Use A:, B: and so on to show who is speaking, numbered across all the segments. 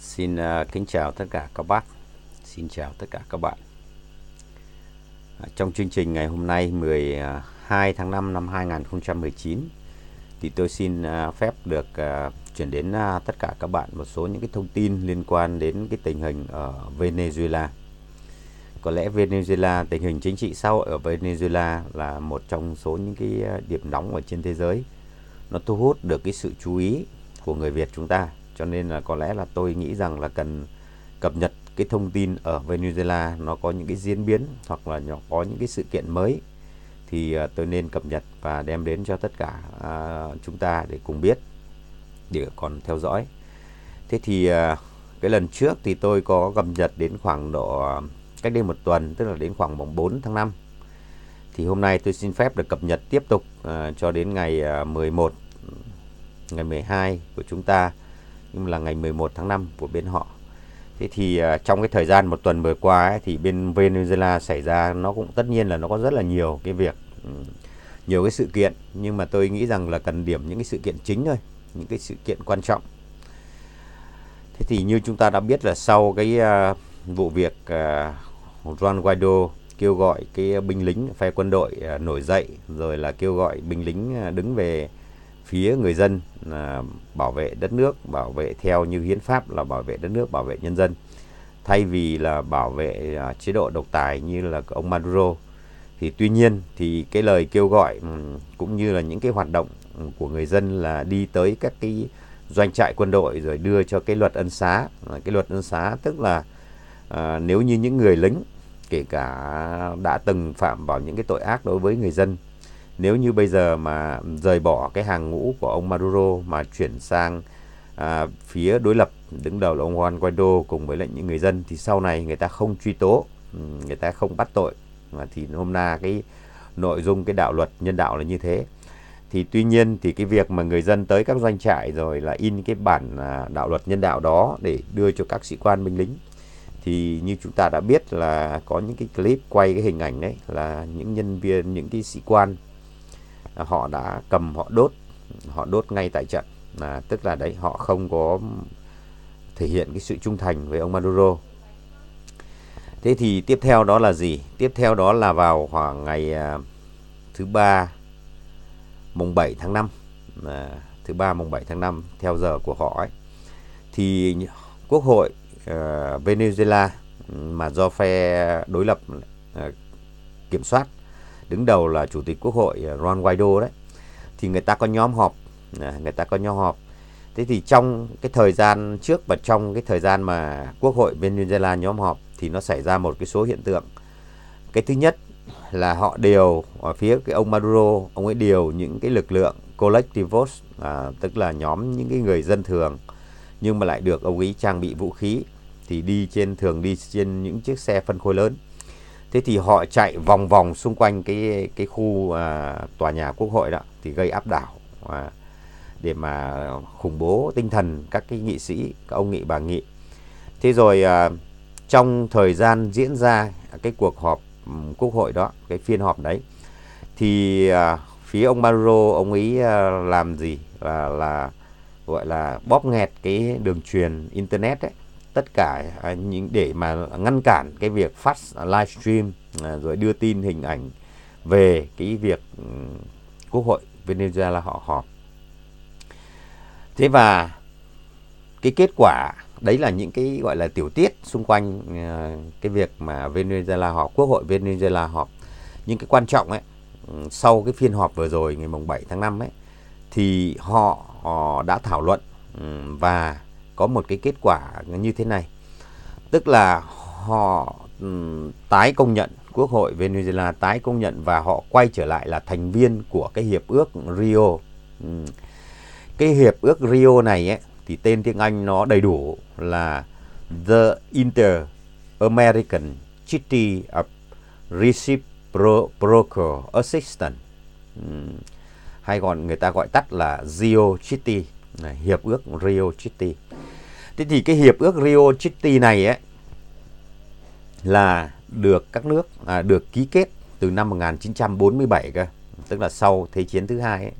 A: Xin uh, kính chào tất cả các bác. Xin chào tất cả các bạn. À, trong chương trình ngày hôm nay 12 tháng 5 năm 2019 thì tôi xin uh, phép được uh, chuyển đến uh, tất cả các bạn một số những cái thông tin liên quan đến cái tình hình ở Venezuela. Có lẽ Venezuela tình hình chính trị xã hội ở Venezuela là một trong số những cái điểm nóng ở trên thế giới. Nó thu hút được cái sự chú ý của người Việt chúng ta cho nên là có lẽ là tôi nghĩ rằng là cần cập nhật cái thông tin ở Venezuela nó có những cái diễn biến hoặc là nó có những cái sự kiện mới thì à, tôi nên cập nhật và đem đến cho tất cả à, chúng ta để cùng biết để còn theo dõi. Thế thì à, cái lần trước thì tôi có cập nhật đến khoảng độ à, cách đây một tuần tức là đến khoảng mùng 4 tháng 5. Thì hôm nay tôi xin phép được cập nhật tiếp tục à, cho đến ngày 11 à, ngày 12 của chúng ta nhưng là ngày 11 tháng 5 của bên họ. Thế thì à, trong cái thời gian một tuần vừa qua ấy, thì bên Venezuela xảy ra nó cũng tất nhiên là nó có rất là nhiều cái việc ừ, nhiều cái sự kiện nhưng mà tôi nghĩ rằng là cần điểm những cái sự kiện chính thôi, những cái sự kiện quan trọng. Thế thì như chúng ta đã biết là sau cái à, vụ việc à, Juan Guaido kêu gọi cái binh lính phe quân đội nổi dậy rồi là kêu gọi binh lính đứng về phía người dân là bảo vệ đất nước, bảo vệ theo như hiến pháp là bảo vệ đất nước, bảo vệ nhân dân thay vì là bảo vệ à, chế độ độc tài như là ông Maduro. Thì tuy nhiên thì cái lời kêu gọi ừ, cũng như là những cái hoạt động của người dân là đi tới các cái doanh trại quân đội rồi đưa cho cái luật ân xá. Cái luật ân xá tức là à, nếu như những người lính kể cả đã từng phạm vào những cái tội ác đối với người dân nếu như bây giờ mà rời bỏ cái hàng ngũ của ông Maduro mà chuyển sang à, phía đối lập đứng đầu là ông Juan Guaido cùng với lại những người dân thì sau này người ta không truy tố, ừ, người ta không bắt tội mà thì hôm nay cái nội dung cái đạo luật nhân đạo là như thế. Thì tuy nhiên thì cái việc mà người dân tới các doanh trại rồi là in cái bản à, đạo luật nhân đạo đó để đưa cho các sĩ quan binh lính thì như chúng ta đã biết là có những cái clip quay cái hình ảnh đấy là những nhân viên những cái sĩ quan họ đã cầm họ đốt họ đốt ngay tại trận là tức là đấy họ không có thể hiện cái sự trung thành với ông Maduro thế thì tiếp theo đó là gì tiếp theo đó là vào khoảng ngày thứ ba mùng 7 tháng 5 à, thứ ba mùng 7 tháng 5 à, theo giờ của họ ấy, thì quốc hội uh, Venezuela ừ, mà do phe đối lập uh, kiểm soát đứng đầu là chủ tịch quốc hội à, Ron Guaido đấy thì người ta có nhóm họp à, người ta có nhóm họp thế thì trong cái thời gian trước và trong cái thời gian mà quốc hội Venezuela nhóm họp thì nó xảy ra một cái số hiện tượng cái thứ nhất là họ điều ở phía cái ông Maduro ông ấy điều những cái lực lượng collectivos à, tức là nhóm những cái người dân thường nhưng mà lại được ông ấy trang bị vũ khí thì đi trên thường đi trên những chiếc xe phân khối lớn Thế thì họ chạy vòng vòng xung quanh cái cái khu à, tòa nhà quốc hội đó thì gây áp đảo à, để mà khủng bố tinh thần các cái nghị sĩ, các ông nghị bà nghị. Thế rồi à, trong thời gian diễn ra cái cuộc họp quốc hội đó, cái phiên họp đấy thì à, phía ông Maduro ông ấy à, làm gì là là gọi là bóp nghẹt cái đường truyền internet ấy tất cả à, những để mà ngăn cản cái việc phát livestream à, rồi đưa tin hình ảnh về cái việc ừ, quốc hội Venezuela họ họp. Thế và cái kết quả đấy là những cái gọi là tiểu tiết xung quanh à, cái việc mà Venezuela họp quốc hội Venezuela họp. những cái quan trọng ấy ừ, sau cái phiên họp vừa rồi ngày mùng 7 tháng 5 ấy thì họ, họ đã thảo luận ừ, và có một cái kết quả như thế này. Tức là họ tái công nhận Quốc hội Venezuela tái công nhận và họ quay trở lại là thành viên của cái hiệp ước Rio. cái hiệp ước Rio này ấy, thì tên tiếng Anh nó đầy đủ là The Inter American Treaty of Reciprocal Assistance hay còn người ta gọi tắt là Rio Treaty hiệp ước Rio Chitty. Thế thì cái hiệp ước Rio Chitty này ấy là được các nước à, được ký kết từ năm 1947 cơ, tức là sau Thế chiến thứ hai ấy.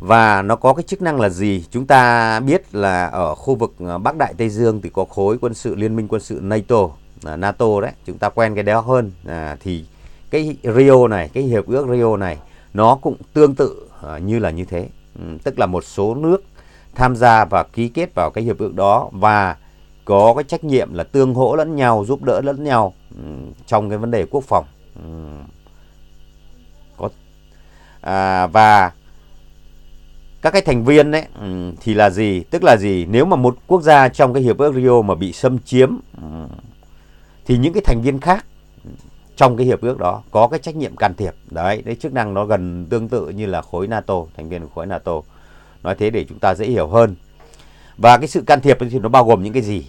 A: Và nó có cái chức năng là gì? Chúng ta biết là ở khu vực à, Bắc Đại Tây Dương thì có khối quân sự liên minh quân sự NATO, à, NATO đấy, chúng ta quen cái đó hơn à, thì cái Rio này, cái hiệp ước Rio này nó cũng tương tự à, như là như thế. Ừ, tức là một số nước tham gia và ký kết vào cái hiệp ước đó và có cái trách nhiệm là tương hỗ lẫn nhau, giúp đỡ lẫn nhau ừ, trong cái vấn đề quốc phòng. Ừ. Có à, và các cái thành viên ấy thì là gì? Tức là gì? Nếu mà một quốc gia trong cái hiệp ước Rio mà bị xâm chiếm thì những cái thành viên khác trong cái hiệp ước đó có cái trách nhiệm can thiệp đấy cái chức năng nó gần tương tự như là khối NATO thành viên của khối NATO nói thế để chúng ta dễ hiểu hơn và cái sự can thiệp thì nó bao gồm những cái gì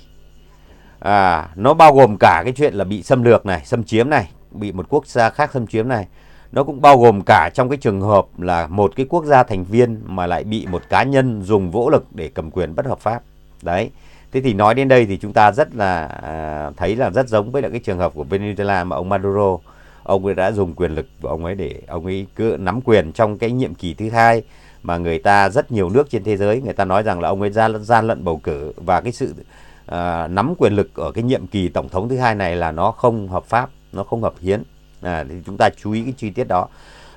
A: à nó bao gồm cả cái chuyện là bị xâm lược này xâm chiếm này bị một quốc gia khác xâm chiếm này nó cũng bao gồm cả trong cái trường hợp là một cái quốc gia thành viên mà lại bị một cá nhân dùng vũ lực để cầm quyền bất hợp pháp đấy Thế thì nói đến đây thì chúng ta rất là à, thấy là rất giống với lại cái trường hợp của Venezuela mà ông Maduro ông ấy đã dùng quyền lực của ông ấy để ông ấy cứ nắm quyền trong cái nhiệm kỳ thứ hai mà người ta rất nhiều nước trên thế giới người ta nói rằng là ông ấy gian gian lận bầu cử và cái sự à, nắm quyền lực ở cái nhiệm kỳ tổng thống thứ hai này là nó không hợp pháp, nó không hợp hiến. À, thì chúng ta chú ý cái chi tiết đó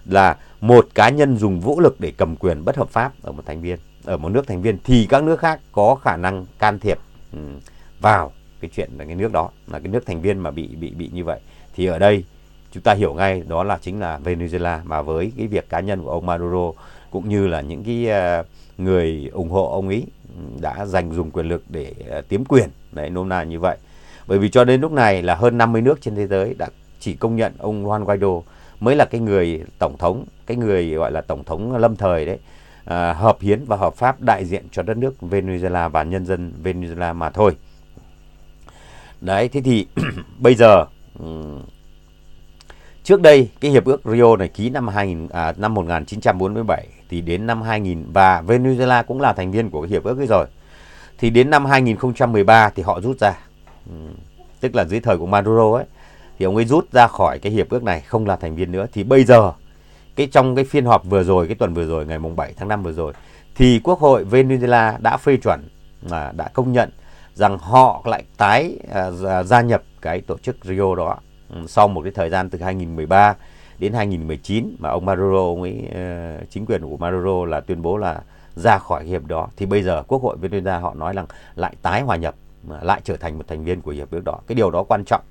A: là một cá nhân dùng vũ lực để cầm quyền bất hợp pháp ở một thành viên ở một nước thành viên thì các nước khác có khả năng can thiệp ừ, vào cái chuyện là cái nước đó là cái nước thành viên mà bị bị bị như vậy thì ở đây chúng ta hiểu ngay đó là chính là Venezuela mà với cái việc cá nhân của ông Maduro cũng như là những cái ờ, người ủng hộ ông ấy ừ, đã dành dùng quyền lực để ờ, tiếm quyền đấy nôm na như vậy bởi vì cho đến lúc này là hơn 50 nước trên thế giới đã chỉ công nhận ông Juan Guaido mới là cái người tổng thống cái người gọi là tổng thống lâm thời đấy À, hợp hiến và hợp pháp đại diện cho đất nước Venezuela và nhân dân Venezuela mà thôi. Đấy, thế thì bây giờ trước đây cái hiệp ước Rio này ký năm 2000 à, năm 1947 thì đến năm 2000 và Venezuela cũng là thành viên của cái hiệp ước ấy rồi. Thì đến năm 2013 thì họ rút ra. Tức là dưới thời của Maduro ấy thì ông ấy rút ra khỏi cái hiệp ước này không là thành viên nữa thì bây giờ cái trong cái phiên họp vừa rồi cái tuần vừa rồi ngày mùng 7 tháng 5 vừa rồi thì Quốc hội Venezuela đã phê chuẩn là đã công nhận rằng họ lại tái à, gia nhập cái tổ chức Rio đó ừ, sau một cái thời gian từ 2013 đến 2019 mà ông Maduro ông ấy ờ, chính quyền của Maduro là tuyên bố là ra khỏi hiệp đó thì bây giờ quốc hội Venezuela họ nói rằng lại tái hòa nhập lại trở thành một thành viên của hiệp ước đó cái điều đó quan trọng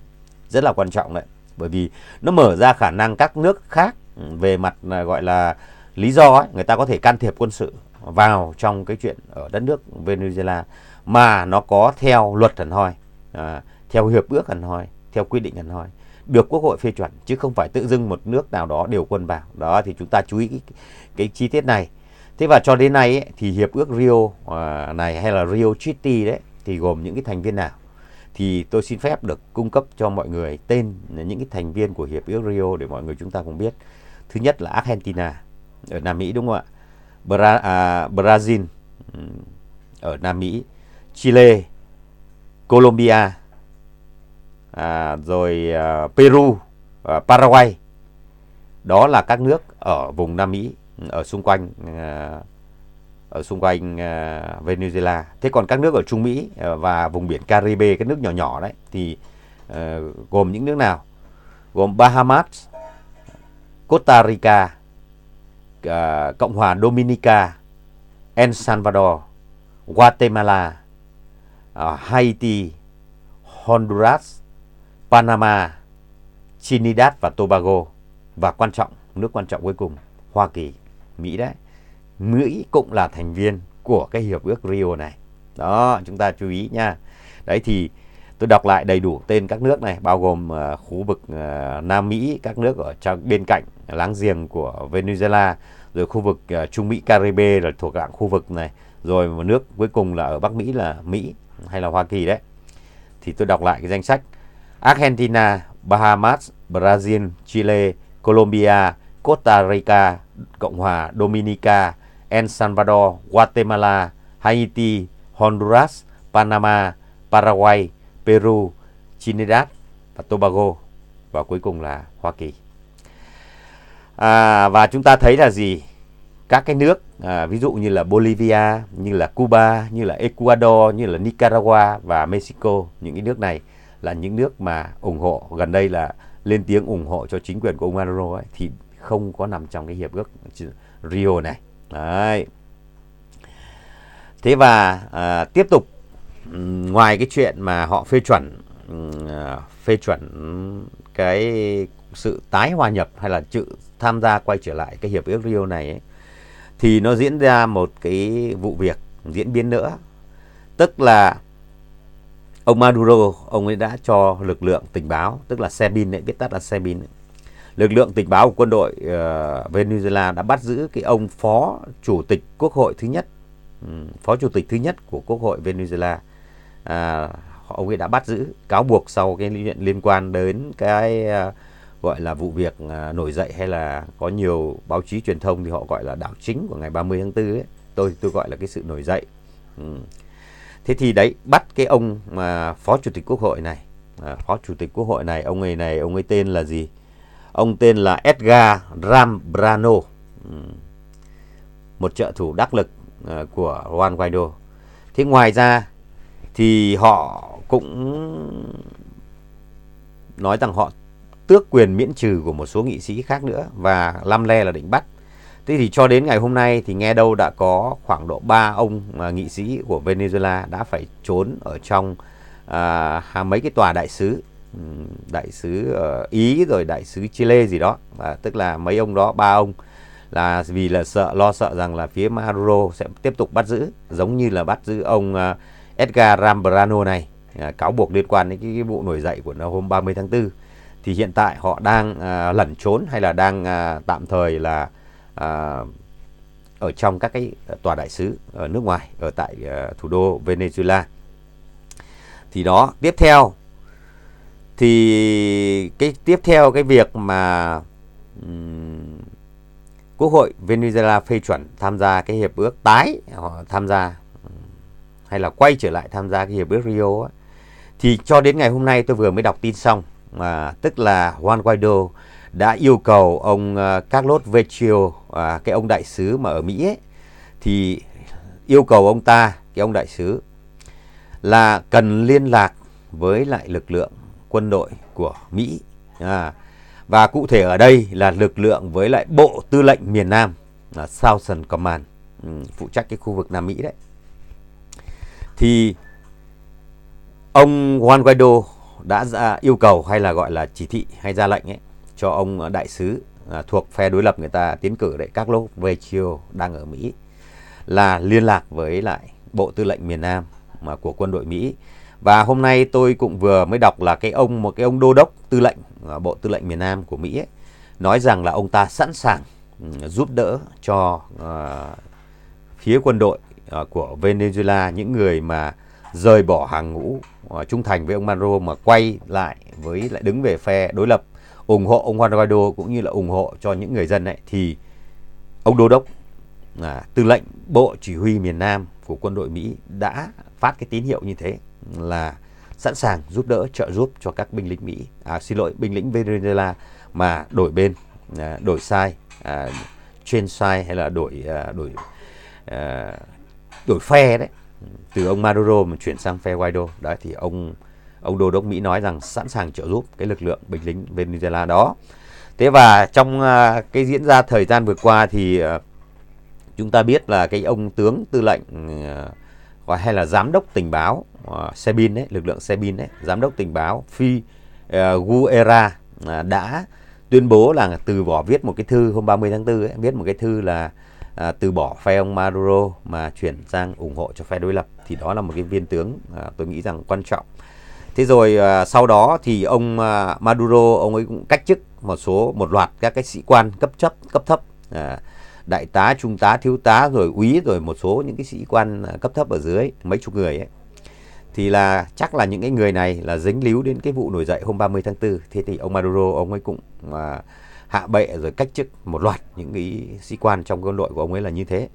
A: rất là quan trọng đấy bởi vì nó mở ra khả năng các nước khác về mặt à, gọi là lý do ấy, người ta có thể can thiệp quân sự vào trong cái chuyện ở đất nước Venezuela mà nó có theo luật hẳn hoi, à, theo hiệp ước hẳn hoi, theo quy định hẳn hoi được quốc hội phê chuẩn chứ không phải tự dưng một nước nào đó điều quân vào. Đó thì chúng ta chú ý cái, cái chi tiết này. Thế và cho đến nay ấy, thì hiệp ước Rio à, này hay là Rio Treaty đấy thì gồm những cái thành viên nào? thì tôi xin phép được cung cấp cho mọi người tên những cái thành viên của hiệp ước Rio để mọi người chúng ta cùng biết. Thứ nhất là Argentina ở Nam Mỹ đúng không ạ? Bra à, Brazil ừ, ở Nam Mỹ, Chile, Colombia, à, rồi à, Peru, à, Paraguay. Đó là các nước ở vùng Nam Mỹ ở xung quanh à, ở xung quanh ờ, Venezuela. Thế còn các nước ở Trung Mỹ ờ, và vùng biển Caribe, các nước nhỏ nhỏ đấy thì ờ, gồm những nước nào? Gồm Bahamas, Costa Rica, Cộng hòa Dominica, El Salvador, Guatemala, Haiti, Honduras, Panama, Trinidad và Tobago và quan trọng nước quan trọng cuối cùng Hoa Kỳ, Mỹ đấy. Mỹ cũng là thành viên của cái hiệp ước Rio này. Đó, chúng ta chú ý nha. Đấy thì tôi đọc lại đầy đủ tên các nước này bao gồm uh, khu vực uh, Nam Mỹ, các nước ở trong bên cạnh láng giềng của Venezuela, rồi khu vực uh, Trung Mỹ Caribe là thuộc dạng khu vực này, rồi một nước cuối cùng là ở Bắc Mỹ là Mỹ hay là Hoa Kỳ đấy. Thì tôi đọc lại cái danh sách Argentina, Bahamas, Brazil, Chile, Colombia, Costa Rica, Cộng hòa Dominica, El Salvador, Guatemala, Haiti, Honduras, Panama, Paraguay, Peru, Trinidad và Tobago và cuối cùng là Hoa Kỳ. À, và chúng ta thấy là gì? Các cái nước à, ví dụ như là Bolivia, như là Cuba, như là Ecuador, như là Nicaragua và Mexico, những cái nước này là những nước mà ủng hộ gần đây là lên tiếng ủng hộ cho chính quyền của ông Maduro ấy, thì không có nằm trong cái hiệp ước Rio này đấy thế và à, tiếp tục ngoài cái chuyện mà họ phê chuẩn à, phê chuẩn cái sự tái hòa nhập hay là chữ tham gia quay trở lại cái hiệp ước Rio này ấy, thì nó diễn ra một cái vụ việc diễn biến nữa tức là ông Maduro ông ấy đã cho lực lượng tình báo tức là xe bin đấy biết tắt là xe bin ấy, lực lượng tình báo của quân đội uh, Venezuela đã bắt giữ cái ông phó chủ tịch quốc hội thứ nhất, ừ, phó chủ tịch thứ nhất của quốc hội Venezuela. À, ông ấy đã bắt giữ cáo buộc sau cái chuyện liên quan đến cái uh, gọi là vụ việc uh, nổi dậy hay là có nhiều báo chí truyền thông thì họ gọi là đảo chính của ngày 30 tháng 4 ấy. Tôi tôi gọi là cái sự nổi dậy. Ừ. Thế thì đấy bắt cái ông mà phó chủ tịch quốc hội này, phó chủ tịch quốc hội này, ông ấy này ông ấy tên là gì? Ông tên là Edgar Rambrano, một trợ thủ đắc lực ờ, của Juan Guaido. Thế ngoài ra thì họ cũng nói rằng họ tước quyền miễn trừ của một số nghị sĩ khác nữa và lăm Le là định bắt. Thế thì cho đến ngày hôm nay thì nghe đâu đã có khoảng độ 3 ông à, nghị sĩ của Venezuela đã phải trốn ở trong à, mấy cái tòa đại sứ đại sứ ở ý rồi đại sứ chile gì đó và tức là mấy ông đó ba ông là vì là sợ lo sợ rằng là phía maduro sẽ tiếp tục bắt giữ giống như là bắt giữ ông ờ, edgar rambrano này ờ, cáo buộc liên quan đến cái, cái vụ nổi dậy của nó hôm 30 tháng 4 thì hiện tại họ đang à, lẩn trốn hay là đang à, tạm thời là à, ở trong các cái tòa đại sứ ở nước ngoài ở tại à, thủ đô Venezuela thì đó tiếp theo thì cái tiếp theo cái việc mà um, Quốc hội Venezuela phê chuẩn tham gia cái hiệp ước tái họ tham gia hay là quay trở lại tham gia cái hiệp ước Rio á, thì cho đến ngày hôm nay tôi vừa mới đọc tin xong mà tức là Juan Guaido đã yêu cầu ông uh, Carlos Vecchio à, cái ông đại sứ mà ở Mỹ ấy, thì yêu cầu ông ta cái ông đại sứ là cần liên lạc với lại lực lượng quân đội của Mỹ. À, và cụ thể ở đây là lực lượng với lại Bộ Tư lệnh miền Nam là Southern Command ừ, phụ trách cái khu vực Nam Mỹ đấy. Thì ông Juan Guaido đã ra yêu cầu hay là gọi là chỉ thị hay ra lệnh ấy cho ông đại sứ à, thuộc phe đối lập người ta tiến cử đấy các về chiều đang ở Mỹ là liên lạc với lại Bộ Tư lệnh miền Nam mà của quân đội Mỹ và hôm nay tôi cũng vừa mới đọc là cái ông một cái ông đô đốc tư lệnh à, Bộ Tư lệnh miền Nam của Mỹ ấy, nói rằng là ông ta sẵn sàng ừ, giúp đỡ cho uh, phía quân đội uh, của Venezuela những người mà rời bỏ hàng ngũ uh, trung thành với ông manro mà quay lại với lại đứng về phe đối lập ủng hộ ông Juan Guaido cũng như là ủng hộ cho những người dân ấy thì ông đô đốc uh, tư lệnh bộ chỉ huy miền Nam của quân đội Mỹ đã phát cái tín hiệu như thế là sẵn sàng giúp đỡ trợ giúp cho các binh lính Mỹ à, xin lỗi binh lính Venezuela mà đổi bên à, đổi sai à, trên sai hay là đổi à, đổi à, đổi phe đấy từ ông Maduro mà chuyển sang phe Guaido đó thì ông ông đô đốc Mỹ nói rằng sẵn sàng trợ giúp cái lực lượng binh lính Venezuela đó thế và trong à, cái diễn ra thời gian vừa qua thì à, chúng ta biết là cái ông tướng tư lệnh à, và hay là giám đốc tình báo uh, ờ, bin đấy, lực lượng xe bin đấy, giám đốc tình báo Phi uh, Guerra uh, đã tuyên bố là từ bỏ viết một cái thư hôm 30 tháng 4 ấy, viết một cái thư là à, từ bỏ phe ông Maduro mà chuyển sang ủng hộ cho phe đối lập thì đó là một cái viên tướng à, tôi nghĩ rằng quan trọng. Thế rồi à, sau đó thì ông à, Maduro ông ấy cũng cách chức một số một loạt các cái sĩ quan cấp chấp cấp thấp à, đại tá, trung tá, thiếu tá rồi úy rồi một số những cái sĩ quan à, cấp thấp ở dưới mấy chục người ấy thì là chắc là những cái người này là dính líu đến cái vụ nổi dậy hôm 30 tháng 4 thế thì ông Maduro ông ấy cũng mà hạ bệ rồi cách chức một loạt những cái sĩ quan trong quân đội của ông ấy là như thế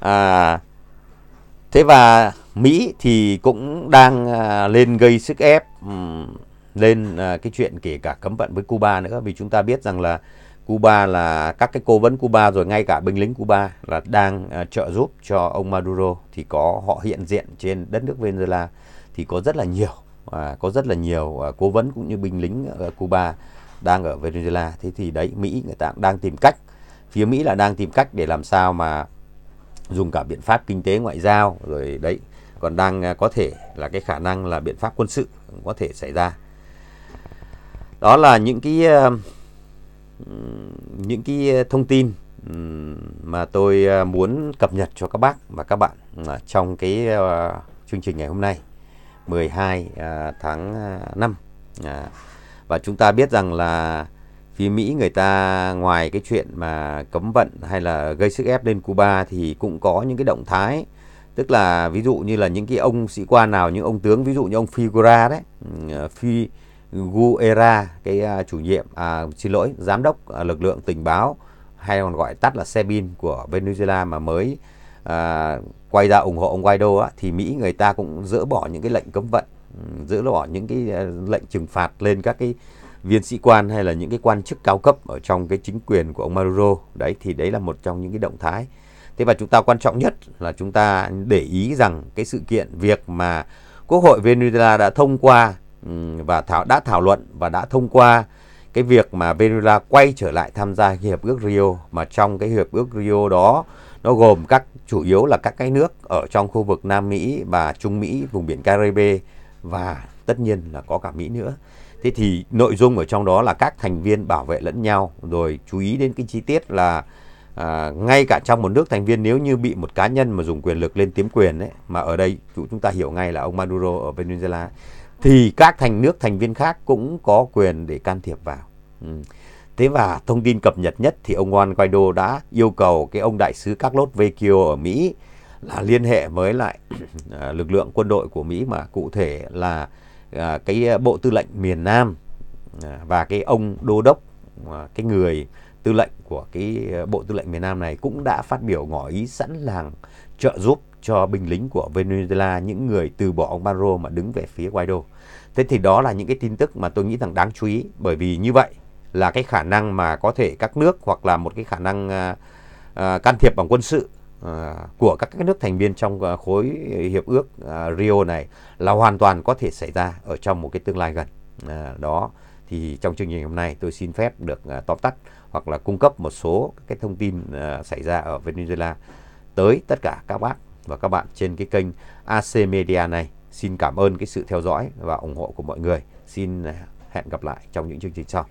A: à, thế và Mỹ thì cũng đang à, lên gây sức ép lên à, cái chuyện kể cả cấm vận với Cuba nữa vì chúng ta biết rằng là Cuba là các cái cố vấn Cuba rồi ngay cả binh lính Cuba là đang uh, trợ giúp cho ông Maduro thì có họ hiện diện trên đất nước Venezuela thì có rất là nhiều à, có rất là nhiều à, cố vấn cũng như binh lính ở Cuba đang ở Venezuela thế thì đấy Mỹ người ta đang tìm cách phía Mỹ là đang tìm cách để làm sao mà dùng cả biện pháp kinh tế ngoại giao rồi đấy còn đang à, có thể là cái khả năng là biện pháp quân sự có thể xảy ra đó là những cái à, những cái thông tin mà tôi muốn cập nhật cho các bác và các bạn trong cái chương trình ngày hôm nay 12 à, tháng 5 à, à, và chúng ta biết rằng là phía Mỹ người ta ngoài cái chuyện mà cấm vận hay là gây sức ép lên Cuba thì cũng có những cái động thái tức là ví dụ như là những cái ông sĩ quan nào những ông tướng ví dụ như ông Figura đấy Phi Guerra cái à, chủ nhiệm à, xin lỗi giám đốc à, lực lượng tình báo hay còn gọi tắt là Sebin của Venezuela mà mới à, quay ra ủng hộ ông Guaido á, thì Mỹ người ta cũng dỡ bỏ những cái lệnh cấm vận dỡ bỏ những cái à, lệnh trừng phạt lên các cái viên sĩ quan hay là những cái quan chức cao cấp ở trong cái chính quyền của ông Maduro đấy thì đấy là một trong những cái động thái thế và chúng ta quan trọng nhất là chúng ta để ý rằng cái sự kiện việc mà Quốc hội Venezuela đã thông qua và thảo đã thảo luận và đã thông qua cái việc mà Venezuela quay trở lại tham gia hiệp ước Rio mà trong cái hiệp ước Rio đó nó gồm các chủ yếu là các cái nước ở trong khu vực Nam Mỹ và Trung Mỹ, vùng biển Caribe và tất nhiên là có cả Mỹ nữa. Thế thì nội dung ở trong đó là các thành viên bảo vệ lẫn nhau rồi chú ý đến cái chi tiết là à, ngay cả trong một nước thành viên nếu như bị một cá nhân mà dùng quyền lực lên tiếm quyền ấy mà ở đây chúng ta hiểu ngay là ông Maduro ở Venezuela thì các thành nước thành viên khác cũng có quyền để can thiệp vào. Ừ. Thế và thông tin cập nhật nhất thì ông Juan Guaido đã yêu cầu cái ông đại sứ Carlos Vecchio ở Mỹ là liên hệ với lại à, lực lượng quân đội của Mỹ mà cụ thể là à, cái bộ tư lệnh miền Nam à, và cái ông đô đốc cái người tư lệnh của cái bộ tư lệnh miền Nam này cũng đã phát biểu ngỏ ý sẵn sàng trợ giúp cho binh lính của Venezuela những người từ bỏ ông Maduro mà đứng về phía Guaido thế thì đó là những cái tin tức mà tôi nghĩ rằng đáng chú ý bởi vì như vậy là cái khả năng mà có thể các nước hoặc là một cái khả năng à, à, can thiệp bằng quân sự à, của các cái nước thành viên trong à, khối hiệp ước à, Rio này là hoàn toàn có thể xảy ra ở trong một cái tương lai gần à, đó thì trong chương trình hôm nay tôi xin phép được à, tóm tắt hoặc là cung cấp một số cái thông tin à, xảy ra ở Venezuela tới tất cả các bác và các bạn trên cái kênh AC Media này Xin cảm ơn cái sự theo dõi và ủng hộ của mọi người. Xin hẹn gặp lại trong những chương trình sau.